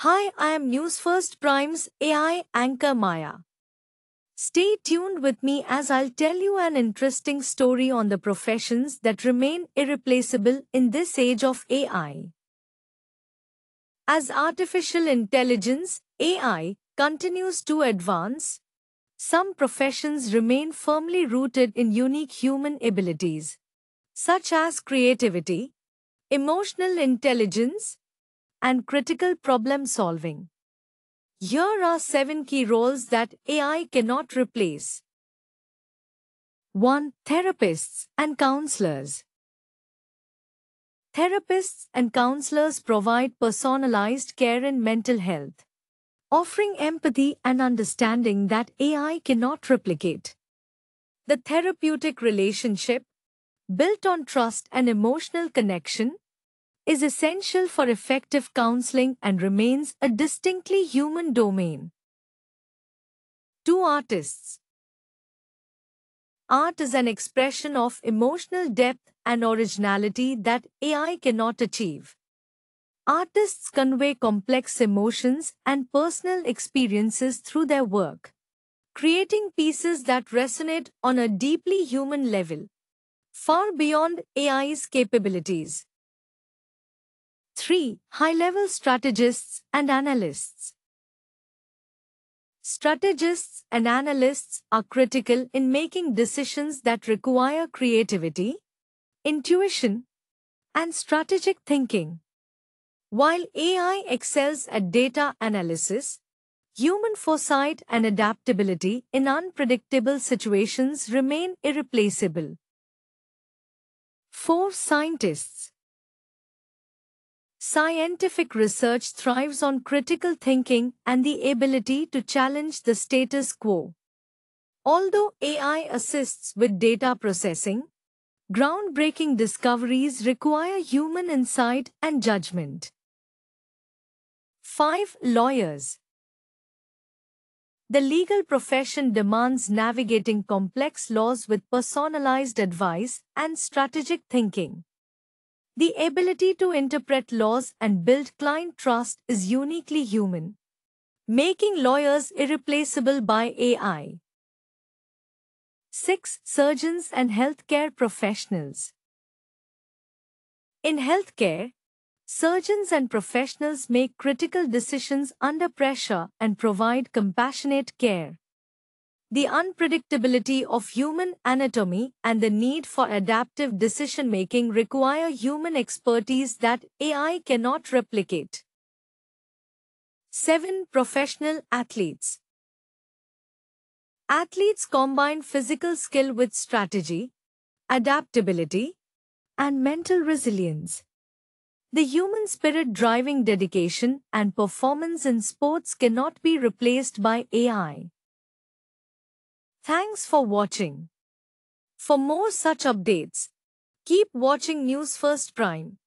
Hi, I am News First Prime's AI anchor Maya. Stay tuned with me as I'll tell you an interesting story on the professions that remain irreplaceable in this age of AI. As artificial intelligence, AI, continues to advance, some professions remain firmly rooted in unique human abilities, such as creativity, emotional intelligence, and critical problem solving. Here are 7 key roles that AI cannot replace. 1. Therapists and counselors. Therapists and counselors provide personalized care in mental health, offering empathy and understanding that AI cannot replicate. The therapeutic relationship, built on trust and emotional connection, is essential for effective counseling and remains a distinctly human domain. Two artists. Art is an expression of emotional depth and originality that AI cannot achieve. Artists convey complex emotions and personal experiences through their work, creating pieces that resonate on a deeply human level, far beyond AI's capabilities. 3. High-level strategists and analysts. Strategists and analysts are critical in making decisions that require creativity, intuition, and strategic thinking. While AI excels at data analysis, human foresight and adaptability in unpredictable situations remain irreplaceable. 4. Scientists Scientific research thrives on critical thinking and the ability to challenge the status quo. Although AI assists with data processing, groundbreaking discoveries require human insight and judgment. 5. Lawyers The legal profession demands navigating complex laws with personalized advice and strategic thinking. The ability to interpret laws and build client trust is uniquely human, making lawyers irreplaceable by AI. 6. Surgeons and healthcare professionals. In healthcare, surgeons and professionals make critical decisions under pressure and provide compassionate care the unpredictability of human anatomy and the need for adaptive decision making require human expertise that AI cannot replicate. 7. Professional athletes. Athletes combine physical skill with strategy, adaptability, and mental resilience. The human spirit driving dedication and performance in sports cannot be replaced by AI. Thanks for watching. For more such updates, keep watching News First Prime.